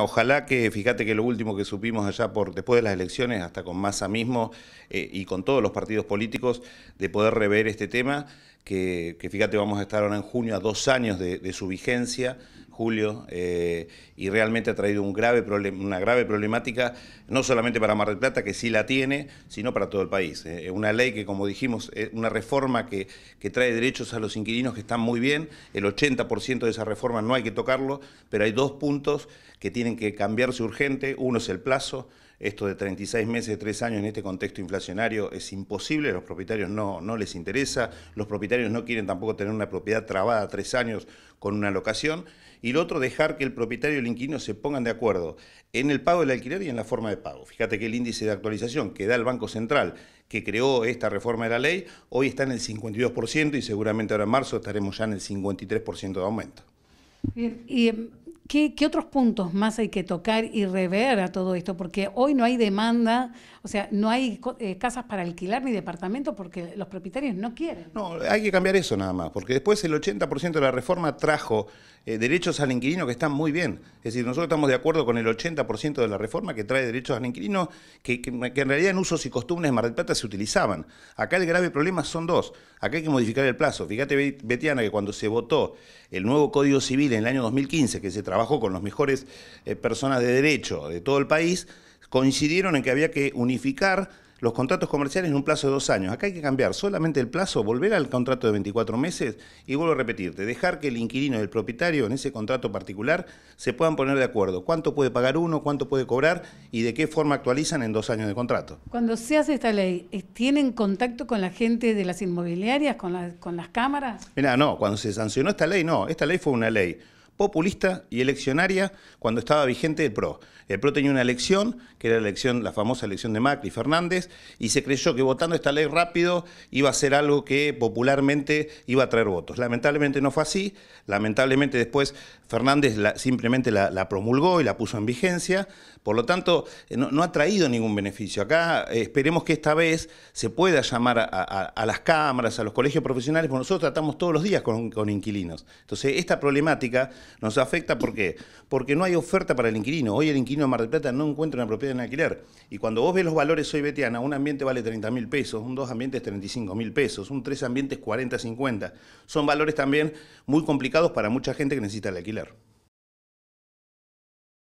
Ojalá que, fíjate que lo último que supimos allá por después de las elecciones, hasta con Massa mismo eh, y con todos los partidos políticos, de poder rever este tema, que, fíjate, vamos a estar ahora en junio a dos años de, su vigencia, julio, eh, y realmente ha traído una grave problemática, no solamente para Mar del Plata, que sí la tiene, sino para todo el país. Eh, una ley que, como dijimos, es una reforma que, que trae derechos a los inquilinos que están muy bien, el 80% de esa reforma no hay que tocarlo, pero hay dos puntos que tienen que cambiarse urgente, uno es el plazo, esto de 36 meses, 3 años en este contexto inflacionario es imposible, a los propietarios no, no les interesa, los propietarios no quieren tampoco tener una propiedad trabada 3 años con una locación, y lo otro, dejar que el propietario y el inquilino se pongan de acuerdo en el pago del alquiler y en la forma de pago. Fíjate que el índice de actualización que da el Banco Central, que creó esta reforma de la ley, hoy está en el 52% y seguramente ahora en marzo estaremos ya en el 53% de aumento. Em, ¿Qué, otros puntos más hay que tocar y rever a todo esto? Porque hoy no hay demanda, o sea, no hay eh, casas para alquilar ni departamentos porque los propietarios no quieren. No, hay que cambiar eso nada más, porque después el 80% de la reforma trajo eh, derechos al inquilino que están muy bien. Es decir, nosotros estamos de acuerdo con el 80% de la reforma que trae derechos al inquilino que, que, en realidad en usos y costumbres de Mar del Plata se utilizaban. Acá el grave problema son dos. Acá hay que modificar el plazo. Fíjate, Betiana, que cuando se votó el nuevo Código Civil en el año 2015, que se trabajó Trabajó con los mejores eh, personas de derecho de todo el país, coincidieron en que había que unificar los contratos comerciales en un plazo de dos años. Acá hay que cambiar solamente el plazo, volver al contrato de 24 meses y vuelvo a repetirte, dejar que el inquilino y el propietario en ese contrato particular se puedan poner de acuerdo. ¿Cuánto puede pagar uno, cuánto puede cobrar y de qué forma actualizan en dos años de contrato? Cuando se hace esta ley, eh, ¿tienen contacto con la gente de las inmobiliarias, con, las con las cámaras? Mira, no, cuando se sancionó esta ley, no. Esta ley fue una ley populista y eleccionaria cuando estaba vigente el PRO. El PRO tenía una elección, que era la, elección, la famosa elección de Macri y Fernández, y se creyó que votando esta ley rápido iba a ser algo que popularmente iba a traer votos. Lamentablemente no fue así, lamentablemente después Fernández simplemente la, promulgó y la puso en vigencia, por lo tanto eh, no, ha traído ningún beneficio. Acá eh, esperemos que esta vez se pueda llamar a, las cámaras, a los colegios profesionales, porque nosotros tratamos todos los días con, con inquilinos. Entonces esta problemática nos afecta ¿por Porque no hay oferta para el inquilino. Hoy el inquilino de Mar del Plata no encuentra una propiedad en alquiler. Y cuando vos ves los valores hoy betiana, un ambiente vale 30 mil pesos, un dos ambientes 35 mil pesos, un tres ambientes 40, 50. Son valores también muy complicados para mucha gente que necesita el alquiler.